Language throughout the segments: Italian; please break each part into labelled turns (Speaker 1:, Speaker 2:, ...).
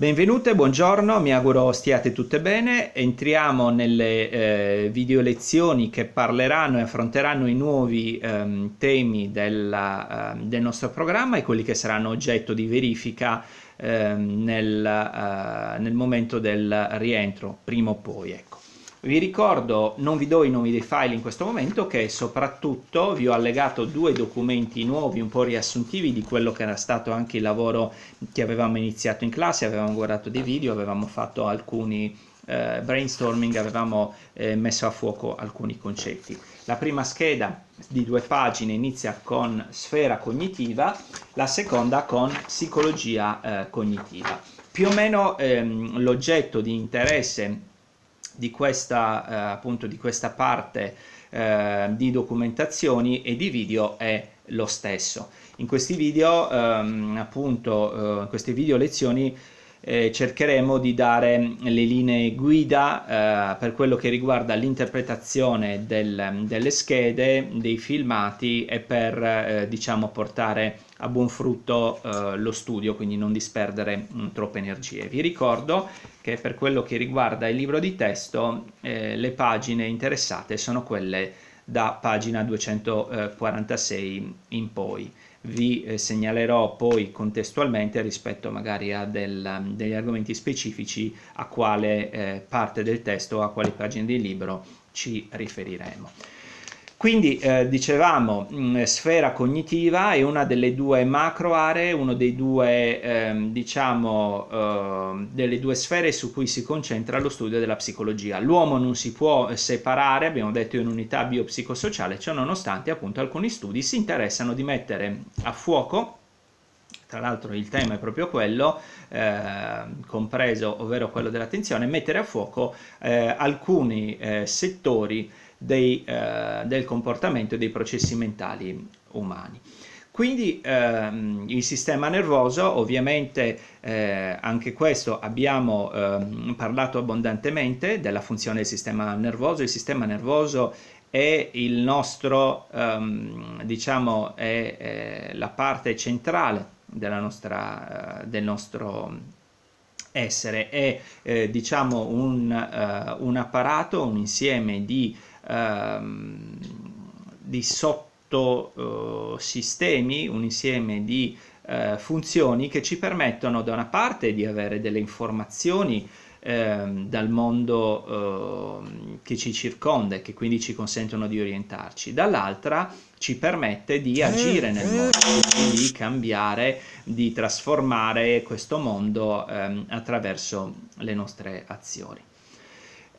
Speaker 1: Benvenute, buongiorno, mi auguro stiate tutte bene. Entriamo nelle eh, video lezioni che parleranno e affronteranno i nuovi ehm, temi della, eh, del nostro programma e quelli che saranno oggetto di verifica ehm, nel, eh, nel momento del rientro, prima o poi. Ecco. Vi ricordo, non vi do i nomi dei file in questo momento, che soprattutto vi ho allegato due documenti nuovi, un po' riassuntivi di quello che era stato anche il lavoro che avevamo iniziato in classe, avevamo guardato dei video, avevamo fatto alcuni eh, brainstorming, avevamo eh, messo a fuoco alcuni concetti. La prima scheda di due pagine inizia con sfera cognitiva, la seconda con psicologia eh, cognitiva. Più o meno ehm, l'oggetto di interesse di questa, eh, appunto, di questa parte eh, di documentazioni e di video è lo stesso. In questi video, ehm, appunto, in eh, questi video lezioni eh, cercheremo di dare le linee guida eh, per quello che riguarda l'interpretazione del, delle schede, dei filmati e per eh, diciamo portare a buon frutto eh, lo studio, quindi non disperdere mh, mm, troppe energie. Vi ricordo che per quello che riguarda il libro di testo eh, le pagine interessate sono quelle da pagina 246 in poi vi eh, segnalerò poi contestualmente rispetto magari a del, mm, degli argomenti specifici a quale eh, parte del testo, o a quale pagina del libro ci riferiremo. Quindi eh, dicevamo, mh, mm, sfera cognitiva è una delle due macro aree, una eh, diciamo, eh, delle due sfere su cui si concentra lo studio della psicologia. L'uomo non si può separare, abbiamo detto in unità biopsicosociale, ciò nonostante appunto alcuni studi si interessano di mettere a fuoco tra l'altro il tema è proprio quello, eh, compreso ovvero quello dell'attenzione, mettere a fuoco eh, alcuni eh, settori dei, eh, del comportamento e dei processi mentali umani. Quindi ehm, il sistema nervoso, ovviamente eh, anche questo abbiamo ehm, parlato abbondantemente della funzione del sistema nervoso, il sistema nervoso è il nostro, ehm, diciamo, è, è, la parte centrale nostra, eh, del nostro essere, è eh, diciamo un, eh, un, apparato, un insieme di ehm, di sottosistemi, eh, un insieme di eh, funzioni che ci permettono da una parte di avere delle informazioni ehm, dal mondo ehm, che ci circonda e che quindi ci consentono di orientarci, dall'altra ci permette di eh, agire nel eh. mondo, di cambiare, di trasformare questo mondo ehm, attraverso le nostre azioni.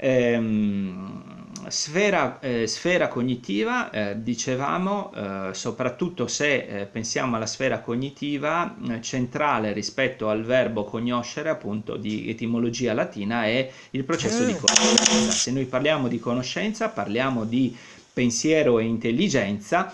Speaker 1: Ehm, sfera, eh, sfera, cognitiva, eh, dicevamo, eh, soprattutto se eh, pensiamo alla sfera cognitiva, eh, centrale rispetto al verbo conoscere, appunto di etimologia latina, è il processo di mm. conoscenza. Se noi parliamo di conoscenza, parliamo di pensiero e intelligenza.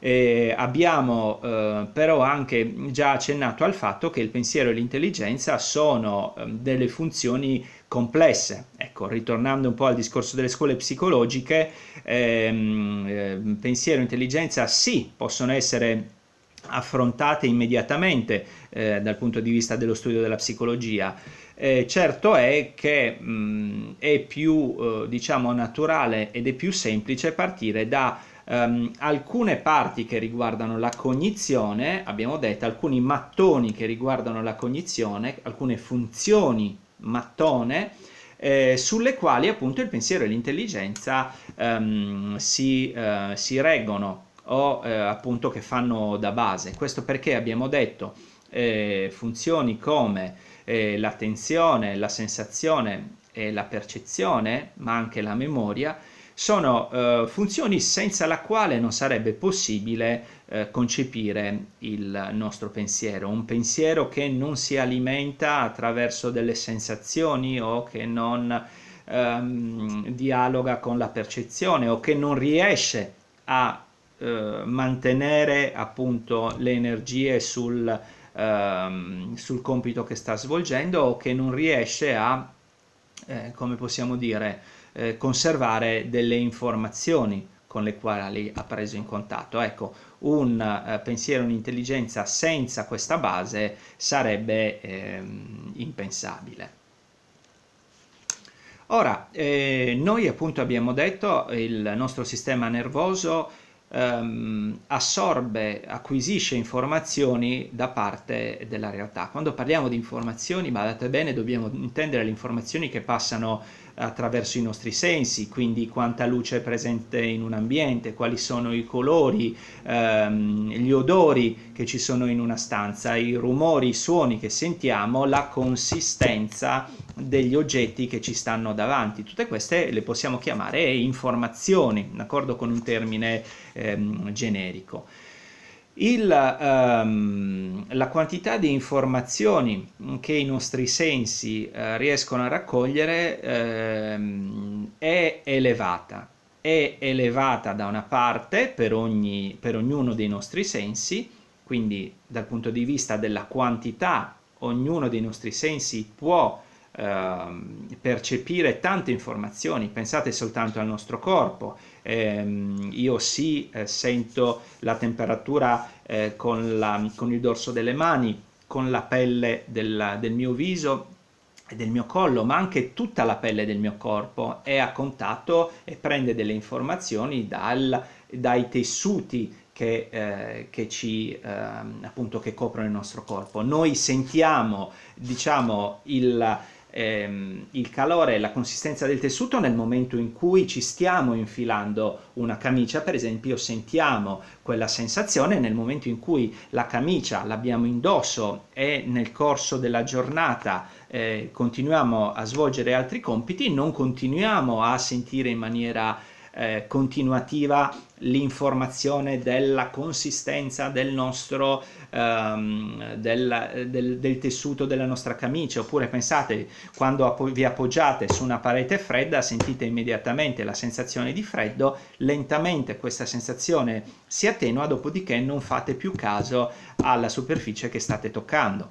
Speaker 1: Eh, abbiamo eh, però anche già accennato al fatto che il pensiero e l'intelligenza sono eh, delle funzioni complesse. Ecco, ritornando un po' al discorso delle scuole psicologiche, ehm, ehm pensiero e intelligenza sì, possono essere affrontate immediatamente eh, dal punto di vista dello studio della psicologia. Eh, certo è che mh, è più eh, diciamo naturale ed è più semplice partire da Um, alcune parti che riguardano la cognizione, abbiamo detto, alcuni mattoni che riguardano la cognizione, alcune funzioni mattone, eh, sulle quali appunto il pensiero e l'intelligenza ehm, si, eh, si, reggono o eh, appunto che fanno da base. Questo perché abbiamo detto eh, funzioni come eh, l'attenzione, la sensazione e la percezione, ma anche la memoria, sono eh, funzioni senza la quale non sarebbe possibile eh, concepire il nostro pensiero, un pensiero che non si alimenta attraverso delle sensazioni o che non ehm, dialoga con la percezione o che non riesce a eh, mantenere appunto le energie sul, ehm, sul compito che sta svolgendo o che non riesce a, eh, come possiamo dire, eh, conservare delle informazioni con le quali ha preso in contatto. Ecco, un eh, pensiero, un'intelligenza senza questa base sarebbe eh, impensabile. Ora, eh, noi appunto abbiamo detto che il nostro sistema nervoso ehm, assorbe, acquisisce informazioni da parte della realtà. Quando parliamo di informazioni, badate bene, dobbiamo intendere le informazioni che passano attraverso i nostri sensi, quindi quanta luce è presente in un ambiente, quali sono i colori, ehm, gli odori che ci sono in una stanza, i rumori, i suoni che sentiamo, la consistenza degli oggetti che ci stanno davanti. Tutte queste le possiamo chiamare informazioni, d'accordo con un termine ehm, generico. Il, um, la quantità di informazioni che i nostri sensi uh, riescono a raccogliere uh, è elevata, è elevata da una parte per, ogni, per ognuno dei nostri sensi, quindi dal punto di vista della quantità ognuno dei nostri sensi può Ehm, percepire tante informazioni, pensate soltanto al nostro corpo, ehm, io sì eh, sento la temperatura eh, con, la, con, il dorso delle mani, con la pelle del, del mio viso e del mio collo, ma anche tutta la pelle del mio corpo è a contatto e prende delle informazioni dal, dai tessuti che, eh, che ci eh, appunto che coprono il nostro corpo. Noi sentiamo, diciamo, il Ehm, il calore e la consistenza del tessuto nel momento in cui ci stiamo infilando una camicia, per esempio, sentiamo quella sensazione nel momento in cui la camicia l'abbiamo indosso e nel corso della giornata eh, continuiamo a svolgere altri compiti, non continuiamo a sentire in maniera eh, continuativa l'informazione della consistenza del nostro ehm, del, del, del, tessuto della nostra camicia oppure pensate quando vi appoggiate su una parete fredda sentite immediatamente la sensazione di freddo lentamente questa sensazione si attenua dopodiché non fate più caso alla superficie che state toccando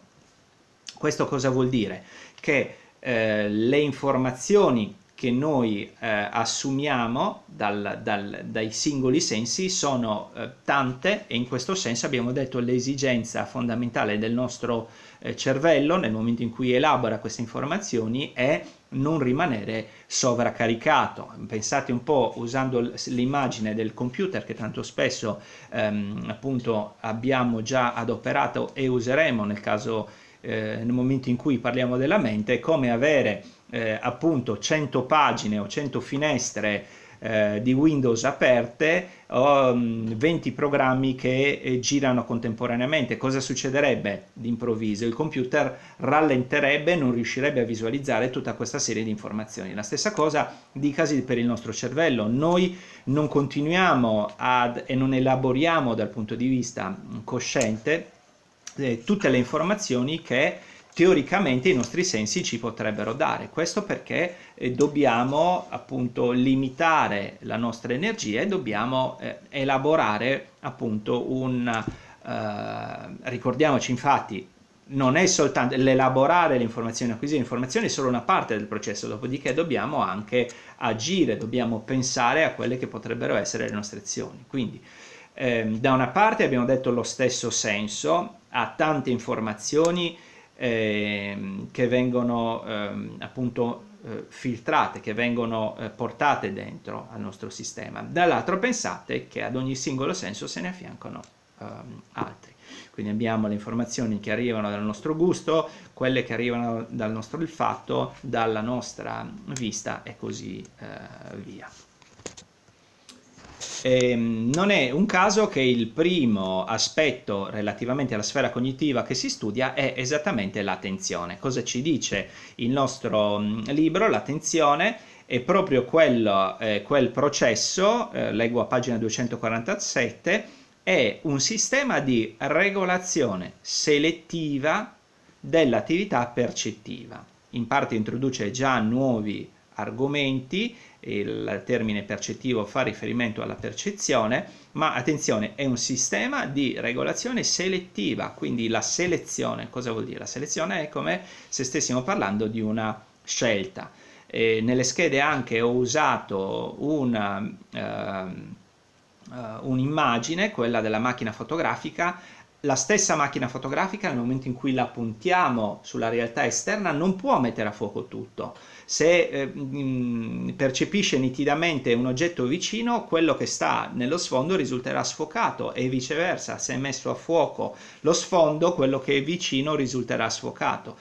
Speaker 1: questo cosa vuol dire che eh, le informazioni che noi eh, assumiamo dal, dal, dai singoli sensi sono eh, tante e in questo senso abbiamo detto l'esigenza fondamentale del nostro eh, cervello nel momento in cui elabora queste informazioni è non rimanere sovraccaricato. Pensate un po' usando l'immagine del computer che tanto spesso ehm, appunto abbiamo già adoperato e useremo nel caso eh, nel momento in cui parliamo della mente, come avere eh, appunto 100 pagine o 100 finestre eh, di Windows aperte o um, 20 programmi che eh, girano contemporaneamente. Cosa succederebbe d'improvviso? Il computer rallenterebbe, non riuscirebbe a visualizzare tutta questa serie di informazioni. La stessa cosa dicasi per il nostro cervello. Noi non continuiamo ad, e non elaboriamo dal punto di vista mm, cosciente eh, tutte le informazioni che teoricamente i nostri sensi ci potrebbero dare. Questo perché eh, dobbiamo appunto limitare la nostra energia e dobbiamo eh, elaborare appunto un... Eh, ricordiamoci infatti non è soltanto l'elaborare le informazioni, acquisire informazioni è solo una parte del processo, dopodiché dobbiamo anche agire, dobbiamo pensare a quelle che potrebbero essere le nostre azioni. Quindi ehm, da una parte abbiamo detto lo stesso senso, ha tante informazioni Ehm, ehm, eh, che vengono eh, appunto filtrate, che vengono portate dentro al nostro sistema. Dall'altro pensate che ad ogni singolo senso se ne affiancano ehm, altri. Quindi abbiamo le informazioni che arrivano dal nostro gusto, quelle che arrivano dal nostro olfatto, dalla nostra vista e così eh, via. Eh, non è un caso che il primo aspetto relativamente alla sfera cognitiva che si studia è esattamente l'attenzione. Cosa ci dice il nostro libro? L'attenzione è proprio quello, eh, quel processo, eh, leggo a pagina 247, è un sistema di regolazione selettiva dell'attività percettiva. In parte introduce già nuovi argomenti, il termine percettivo fa riferimento alla percezione, ma attenzione, è un sistema di regolazione selettiva, quindi la selezione, cosa vuol dire? La selezione è come se stessimo parlando di una scelta. E nelle schede anche ho usato una, uh, ehm, eh, uh, un'immagine, quella della macchina fotografica, la stessa macchina fotografica nel momento in cui la puntiamo sulla realtà esterna non può mettere a fuoco tutto se eh, mh, percepisce nitidamente un oggetto vicino, quello che sta nello sfondo risulterà sfocato e viceversa, se è messo a fuoco lo sfondo, quello che è vicino risulterà sfocato.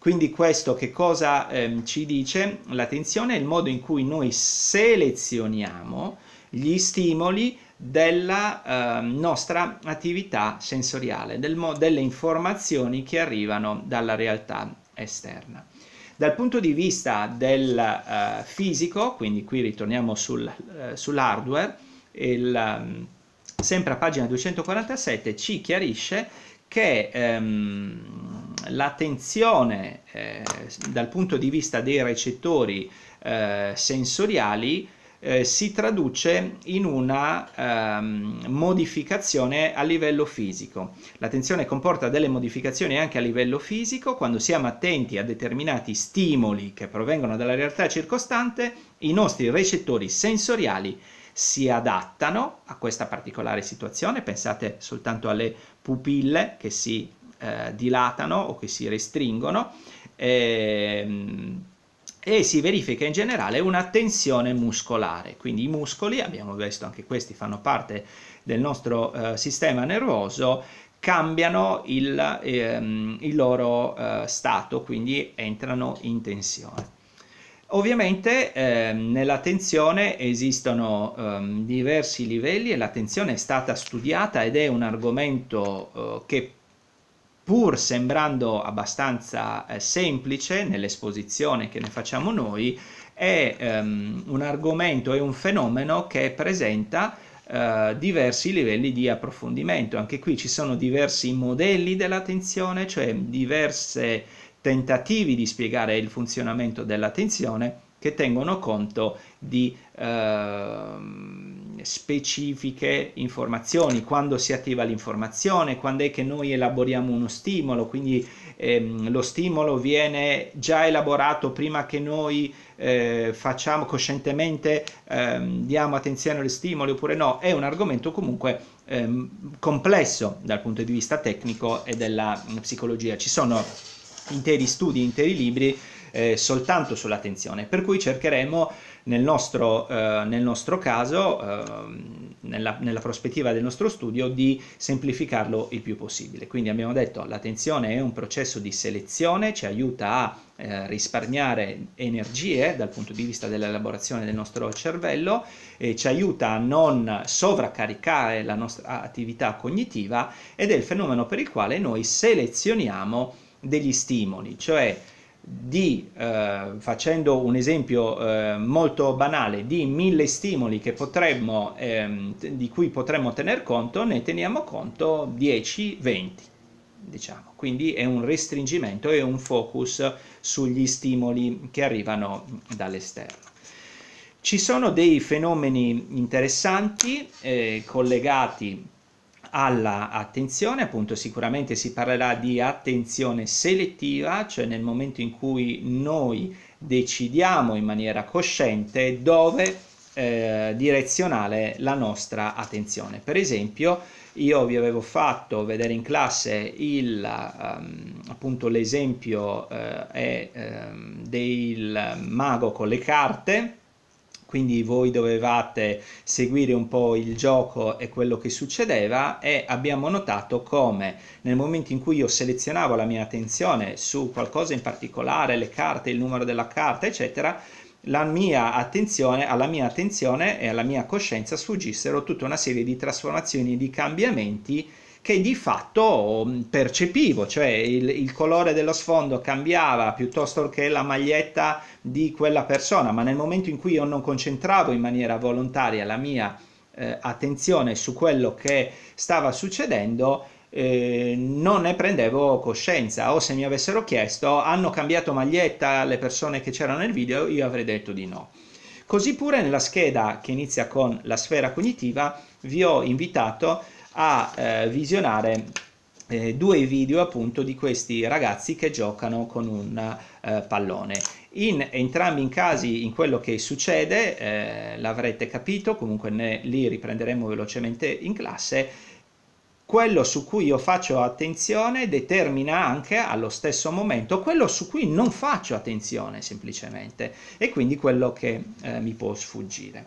Speaker 1: Quindi questo che cosa ehm, ci dice? L'attenzione è il modo in cui noi selezioniamo gli stimoli della eh, nostra attività sensoriale, del mo- delle informazioni che arrivano dalla realtà esterna. Dal punto di vista del eh, fisico, quindi qui ritorniamo sul, eh, sull'hardware, il, ehm, sempre a pagina 247 ci chiarisce che ehm, la tensione eh, dal punto di vista dei recettori eh, sensoriali eh, si traduce in una ehm, modificazione a livello fisico. La tensione comporta delle modificazioni anche a livello fisico, quando siamo attenti a determinati stimoli che provengono dalla realtà circostante, i nostri recettori sensoriali si adattano a questa particolare situazione, pensate soltanto alle pupille che si eh, dilatano o che si restringono. Ehm, e si verifica in generale una tensione muscolare, quindi i muscoli, abbiamo visto anche questi fanno parte del nostro eh, sistema nervoso, cambiano il, ehm, il loro eh, stato, quindi entrano in tensione. Ovviamente ehm, nella tensione esistono ehm, diversi livelli e la tensione è stata studiata ed è un argomento eh, che pur sembrando abbastanza eh, semplice nell'esposizione che ne facciamo noi, è ehm, un argomento, è un fenomeno che presenta Uh, diversi livelli di approfondimento. Anche qui ci sono diversi modelli dell'attenzione, cioè diversi tentativi di spiegare il funzionamento dell'attenzione che tengono conto di, uh, specifiche informazioni, quando si attiva l'informazione, quando è che noi elaboriamo uno stimolo, quindi ehm, lo stimolo viene già elaborato prima che noi eh, facciamo coscientemente, ehm, diamo attenzione allo stimolo oppure no, è un argomento comunque ehm, complesso dal punto di vista tecnico e della mm, psicologia. Ci sono interi studi, interi libri eh, soltanto sull'attenzione, per cui cercheremo nel nostro, eh, nel nostro caso, eh, nella, nella, prospettiva del nostro studio, di semplificarlo il più possibile. Quindi abbiamo detto che l'attenzione è un processo di selezione, ci aiuta a eh, risparmiare energie dal punto di vista dell'elaborazione del nostro cervello, ci aiuta a non sovraccaricare la nostra attività cognitiva ed è il fenomeno per il quale noi selezioniamo degli stimoli, cioè di, eh, facendo un esempio eh, molto banale, di mille stimoli potremmo, ehm, di cui potremmo tener conto, ne teniamo conto 10-20, diciamo. Quindi è un restringimento e un focus sugli stimoli che arrivano dall'esterno. Ci sono dei fenomeni interessanti eh, collegati alla attenzione, appunto sicuramente si parlerà di attenzione selettiva, cioè nel momento in cui noi decidiamo in maniera cosciente dove eh, direzionare la nostra attenzione. Per esempio, io vi avevo fatto vedere in classe il, um, appunto l'esempio eh, è, eh, del mago con le carte quindi voi dovevate seguire un po' il gioco e quello che succedeva e abbiamo notato come nel momento in cui io selezionavo la mia attenzione su qualcosa in particolare, le carte, il numero della carta, eccetera, la mia attenzione, alla mia attenzione e alla mia coscienza sfuggissero tutta una serie di trasformazioni e di cambiamenti che di fatto mm, percepivo, cioè il, il colore dello sfondo cambiava piuttosto che la maglietta di quella persona, ma nel momento in cui io non concentravo in maniera volontaria la mia eh, attenzione su quello che stava succedendo, eh, non ne prendevo coscienza o se mi avessero chiesto hanno cambiato maglietta le persone che c'erano nel video io avrei detto di no così pure nella scheda che inizia con la sfera cognitiva vi ho invitato a a eh, visionare eh, due video appunto di questi ragazzi che giocano con un eh, pallone. In entrambi i casi, in quello che succede, eh, l'avrete capito, comunque ne, li riprenderemo velocemente in classe, quello su cui io faccio attenzione determina anche allo stesso momento quello su cui non faccio attenzione semplicemente e quindi quello che eh, mi può sfuggire.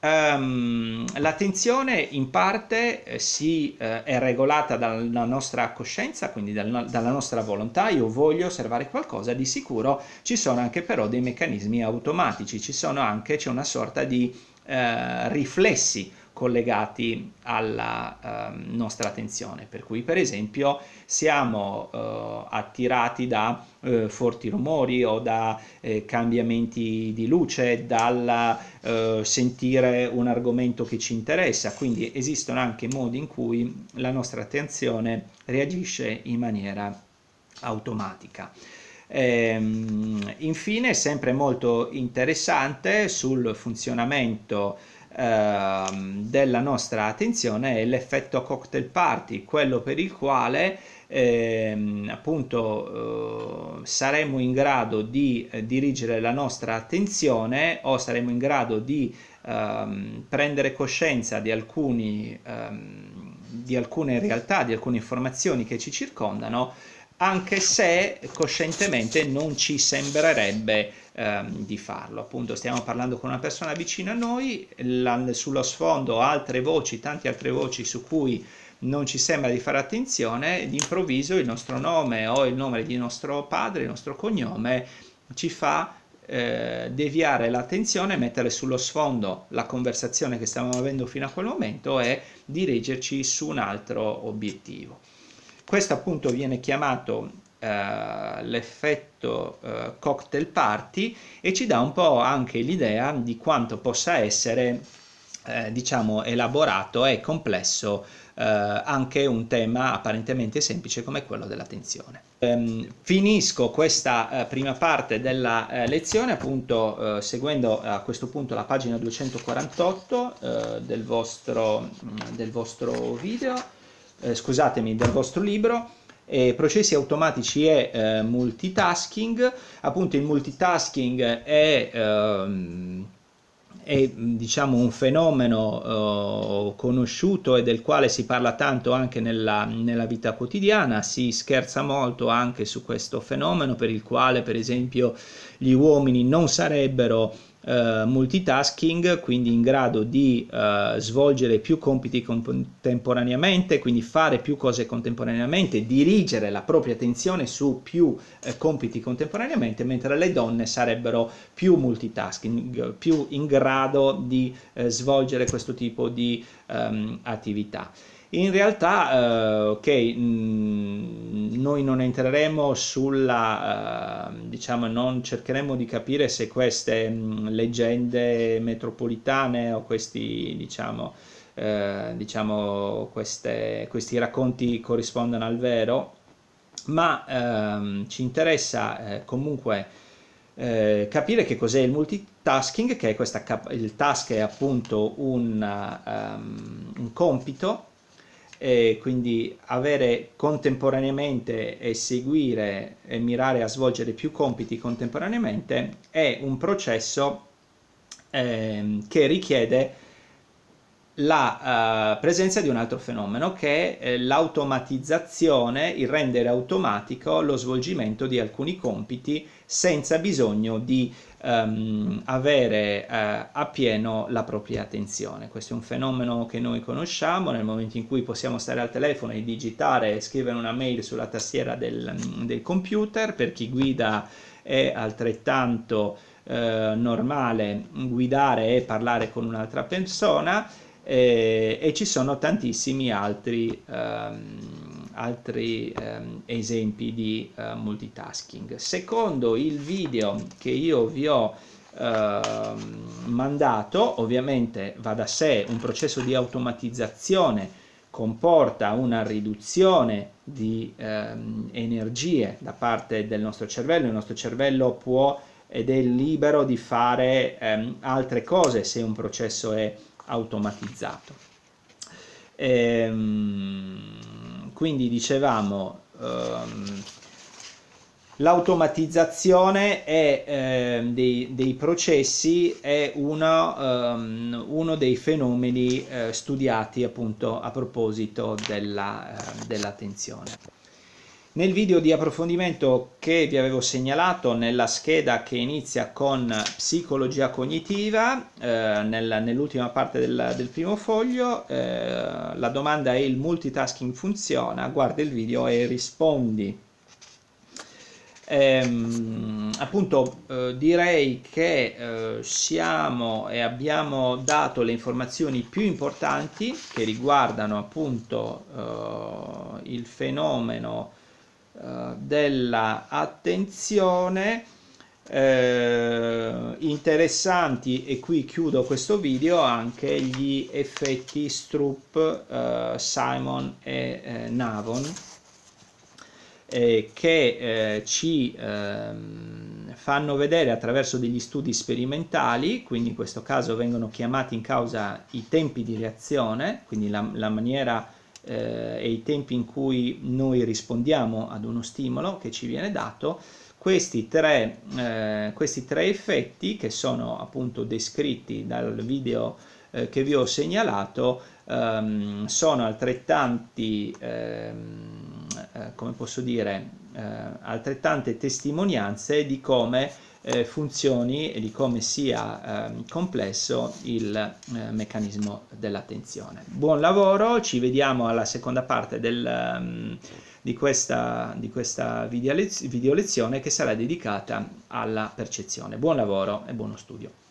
Speaker 1: Um, l'attenzione in parte eh, si, eh, è regolata dalla nostra coscienza, quindi dal, dalla nostra volontà. Io voglio osservare qualcosa, di sicuro ci sono anche però dei meccanismi automatici, ci sono anche, c'è una sorta di eh, riflessi collegati alla eh, nostra attenzione, per cui per esempio siamo eh, attirati da eh, forti rumori o da eh, cambiamenti di luce, dal eh, sentire un argomento che ci interessa, quindi esistono anche modi in cui la nostra attenzione reagisce in maniera automatica. Ehm, infine, sempre molto interessante sul funzionamento Ehm, della nostra attenzione è l'effetto cocktail party, quello per il quale eh, appunto eh, saremo in grado di eh, dirigere la nostra attenzione o saremo in grado di ehm, prendere coscienza di alcuni ehm, di alcune realtà, di alcune informazioni che ci circondano anche se coscientemente non ci sembrerebbe ehm, di farlo. Appunto, stiamo parlando con una persona vicina a noi, la, sullo sfondo altre voci, tante altre voci su cui non ci sembra di fare attenzione, d'improvviso il nostro nome o il nome di nostro padre, il nostro cognome ci fa eh, deviare l'attenzione, mettere sullo sfondo la conversazione che stavamo avendo fino a quel momento e dirigerci su un altro obiettivo questo appunto viene chiamato eh, l'effetto eh, cocktail party e ci dà un po' anche l'idea di quanto possa essere eh, diciamo elaborato e complesso eh, anche un tema apparentemente semplice come quello dell'attenzione. Ehm, finisco questa eh, prima parte della lezione appunto seguendo a questo punto la pagina 248 del vostro, mm, del vostro video eh, scusatemi, del vostro libro. Eh, processi automatici e eh, multitasking. Appunto, il multitasking è, ehm, è diciamo un fenomeno eh, conosciuto e del quale si parla tanto anche nella, nella, vita quotidiana. Si scherza molto anche su questo fenomeno, per il quale, per esempio, gli uomini non sarebbero eh, multitasking, quindi in grado di eh, svolgere più compiti contemporaneamente, quindi fare più cose contemporaneamente, dirigere la propria attenzione su più eh, compiti contemporaneamente, mentre le donne sarebbero più multitasking, più in grado di eh, svolgere questo tipo di ehm, attività. In realtà, eh, ok, mm, noi non entreremo sulla, eh, diciamo, non cercheremo di capire se queste mm, leggende metropolitane o questi, diciamo, eh, diciamo queste, questi racconti corrispondono al vero, ma ehm, ci interessa eh, comunque eh, capire che cos'è il multitasking, che è questa, il task è appunto un, um, un compito e quindi avere contemporaneamente e seguire e mirare a svolgere più compiti contemporaneamente è un processo ehm, che richiede la uh, presenza di un altro fenomeno che è eh, l'automatizzazione, il rendere automatico lo svolgimento di alcuni compiti senza bisogno di um, avere uh, eh, a pieno la propria attenzione. Questo è un fenomeno che noi conosciamo nel momento in cui possiamo stare al telefono e digitare e scrivere una mail sulla tastiera del, mm, del computer, per chi guida è altrettanto eh, normale guidare e parlare con un'altra persona e, e ci sono tantissimi altri, um, altri um, esempi di uh, multitasking. Secondo il video che io vi ho uh, mandato, ovviamente va da sé un processo di automatizzazione comporta una riduzione di ehm, energie da parte del nostro cervello, il nostro cervello può ed è libero di fare ehm, altre cose se un processo è automatizzato. Ehm, quindi dicevamo, ehm, l'automatizzazione è, ehm, dei, dei, processi è uno, ehm, uno dei fenomeni eh, studiati appunto a proposito della, eh, dell'attenzione. Nel video di approfondimento che vi avevo segnalato nella scheda che inizia con psicologia cognitiva, eh, nella, nell'ultima parte del, del primo foglio, eh, la domanda è il multitasking funziona, guarda il video e rispondi. Ehm, appunto eh, direi che eh, siamo e abbiamo dato le informazioni più importanti che riguardano appunto eh, il fenomeno eh, della attenzione eh, interessanti e qui chiudo questo video anche gli effetti Stroop, eh, Simon e eh, Navon eh, che eh, ci ehm, fanno vedere attraverso degli studi sperimentali, quindi in questo caso vengono chiamati in causa i tempi di reazione, quindi la, la maniera eh, e i tempi in cui noi rispondiamo ad uno stimolo che ci viene dato, questi tre, eh, questi tre effetti che sono appunto descritti dal video eh, che vi ho segnalato ehm, sono altrettanti ehm, eh, come posso dire, eh, altrettante testimonianze di come eh, funzioni e di come sia ehm, complesso il eh, meccanismo dell'attenzione. Buon lavoro, ci vediamo alla seconda parte del, um, di questa, di questa video lezione che sarà dedicata alla percezione. Buon lavoro e buono studio.